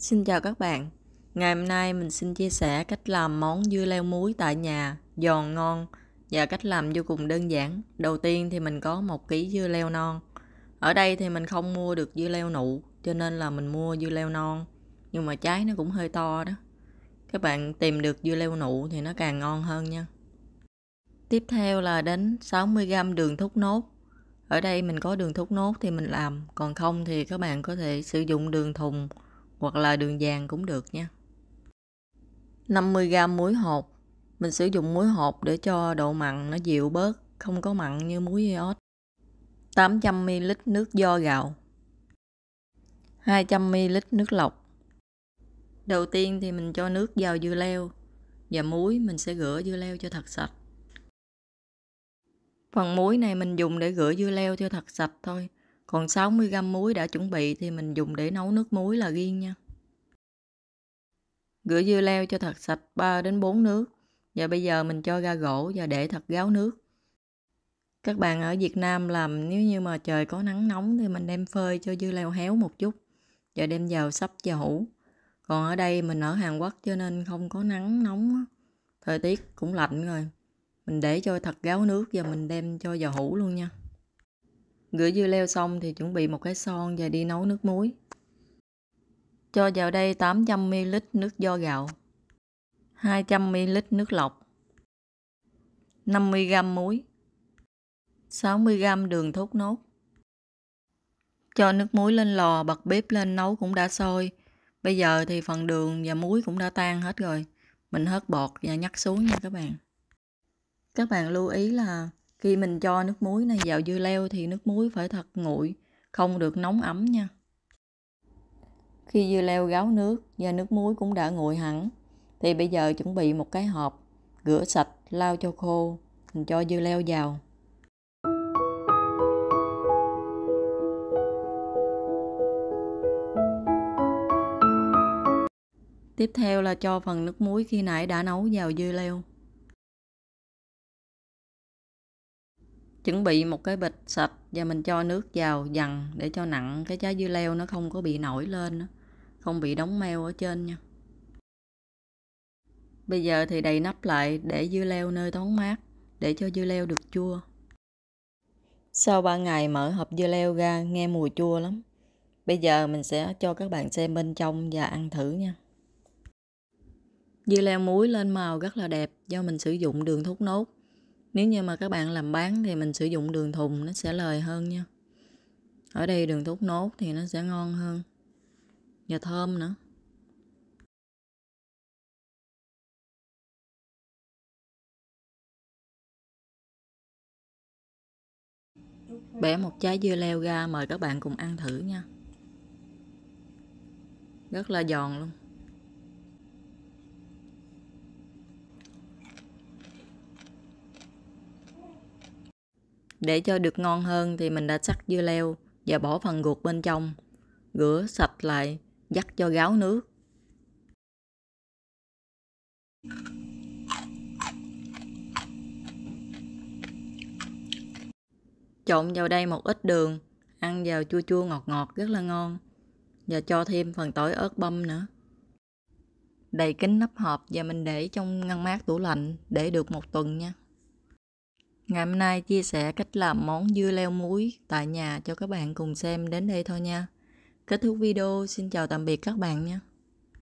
Xin chào các bạn. Ngày hôm nay mình xin chia sẻ cách làm món dưa leo muối tại nhà giòn ngon và cách làm vô cùng đơn giản. Đầu tiên thì mình có một ký dưa leo non. Ở đây thì mình không mua được dưa leo nụ cho nên là mình mua dưa leo non nhưng mà trái nó cũng hơi to đó. Các bạn tìm được dưa leo nụ thì nó càng ngon hơn nha. Tiếp theo là đến 60g đường thốt nốt. Ở đây mình có đường thốt nốt thì mình làm, còn không thì các bạn có thể sử dụng đường thùng hoặc là đường vàng cũng được nha. 50g muối hột. Mình sử dụng muối hột để cho độ mặn nó dịu bớt, không có mặn như muối iốt. 800ml nước do gạo. 200ml nước lọc. Đầu tiên thì mình cho nước vào dưa leo và muối mình sẽ rửa dưa leo cho thật sạch. Phần muối này mình dùng để rửa dưa leo cho thật sạch thôi còn 60g muối đã chuẩn bị thì mình dùng để nấu nước muối là riêng nha. Rửa dưa leo cho thật sạch 3 đến 4 nước. Và bây giờ mình cho ra gỗ và để thật ráo nước. Các bạn ở Việt Nam làm nếu như mà trời có nắng nóng thì mình đem phơi cho dưa leo héo một chút và đem vào sắp và hũ. Còn ở đây mình ở Hàn Quốc cho nên không có nắng nóng, thời tiết cũng lạnh rồi. Mình để cho thật ráo nước và mình đem cho vào hũ luôn nha. Rửa dưa leo xong thì chuẩn bị một cái son và đi nấu nước muối. Cho vào đây 800ml nước do gạo, 200ml nước lọc, 50g muối, 60g đường thốt nốt. Cho nước muối lên lò, bật bếp lên nấu cũng đã sôi. Bây giờ thì phần đường và muối cũng đã tan hết rồi. Mình hớt bọt và nhắc xuống nha các bạn. Các bạn lưu ý là khi mình cho nước muối này vào dưa leo thì nước muối phải thật nguội không được nóng ấm nha khi dưa leo gáo nước và nước muối cũng đã nguội hẳn thì bây giờ chuẩn bị một cái hộp rửa sạch lau cho khô mình cho dưa leo vào Tiếp theo là cho phần nước muối khi nãy đã nấu vào dưa leo. chuẩn bị một cái bịch sạch và mình cho nước vào dần để cho nặng cái trái dưa leo nó không có bị nổi lên không bị đóng meo ở trên nha bây giờ thì đầy nắp lại để dưa leo nơi thoáng mát để cho dưa leo được chua sau 3 ngày mở hộp dưa leo ra nghe mùi chua lắm bây giờ mình sẽ cho các bạn xem bên trong và ăn thử nha dưa leo muối lên màu rất là đẹp do mình sử dụng đường thốt nốt nếu như mà các bạn làm bán thì mình sử dụng đường thùng nó sẽ lời hơn nha ở đây đường thốt nốt thì nó sẽ ngon hơn và thơm nữa bẻ một trái dưa leo ra mời các bạn cùng ăn thử nha rất là giòn luôn Để cho được ngon hơn thì mình đã sắc dưa leo và bỏ phần ruột bên trong. Rửa sạch lại, dắt cho gáo nước. Trộn vào đây một ít đường, ăn vào chua chua ngọt ngọt rất là ngon. Và cho thêm phần tỏi ớt băm nữa. Đầy kính nắp hộp và mình để trong ngăn mát tủ lạnh để được một tuần nha. Ngày hôm nay chia sẻ cách làm món dưa leo muối tại nhà cho các bạn cùng xem đến đây thôi nha. Kết thúc video, xin chào tạm biệt các bạn nha.